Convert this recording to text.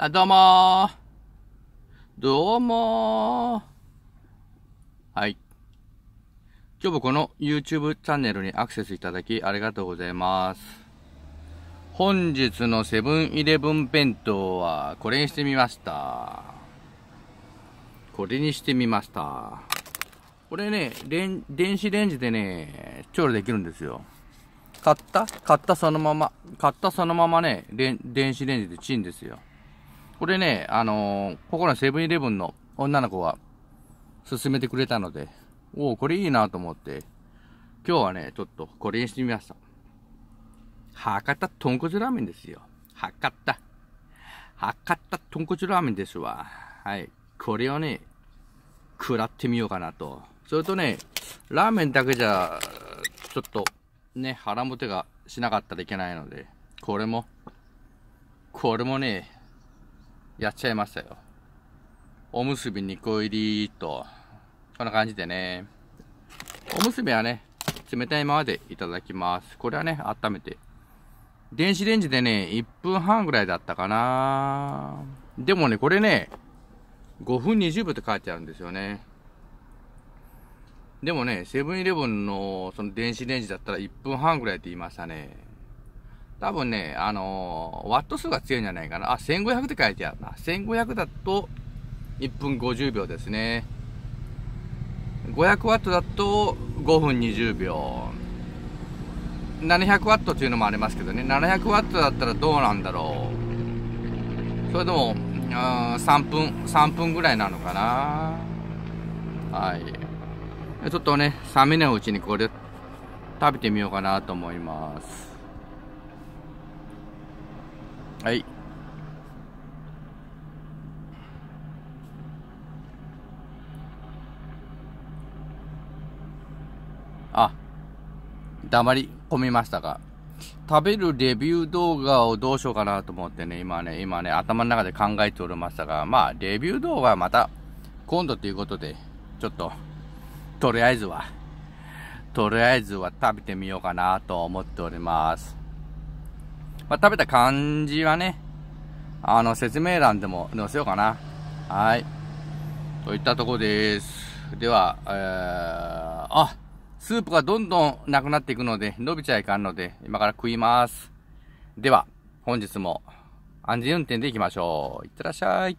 あ、どうもどうもはい。今日もこの YouTube チャンネルにアクセスいただきありがとうございます。本日のセブンイレブン弁当はこれにしてみました。これにしてみました。これね、電子レンジでね、調理できるんですよ。買った買ったそのまま。買ったそのままね、電子レンジでチンですよ。これね、あのー、ここのセブンイレブンの女の子が勧めてくれたので、おお、これいいなと思って、今日はね、ちょっとこれにしてみました。博多豚骨ラーメンですよ。博多。博多豚骨ラーメンですわ。はい。これをね、食らってみようかなと。それとね、ラーメンだけじゃ、ちょっと、ね、腹もてがしなかったらいけないので、これも、これもね、やっちゃいましたよ。おむすび2個入りと、こんな感じでね。おむすびはね、冷たいままでいただきます。これはね、温めて。電子レンジでね、1分半ぐらいだったかなでもね、これね、5分20秒って書いてあるんですよね。でもね、セブンイレブンのその電子レンジだったら1分半ぐらいって言いましたね。多分ね、あのー、ワット数が強いんじゃないかな。あ、1500って書いてあるな。1500だと1分50秒ですね。500ワットだと5分20秒。700ワットというのもありますけどね。700ワットだったらどうなんだろう。それでも、うん、3分、3分ぐらいなのかな。はい。ちょっとね、冷めないうちにこれ食べてみようかなと思います。はいあ黙り込みましたが食べるレビュー動画をどうしようかなと思ってね、今ね、今ね、頭の中で考えておりましたが、まあ、レビュー動画はまた今度ということで、ちょっと、とりあえずは、とりあえずは食べてみようかなと思っております。まあ、食べた感じはね、あの、説明欄でも載せようかな。はい。といったとこです。では、えー、あ、スープがどんどんなくなっていくので、伸びちゃいかんので、今から食います。では、本日も安全運転で行きましょう。いってらっしゃい。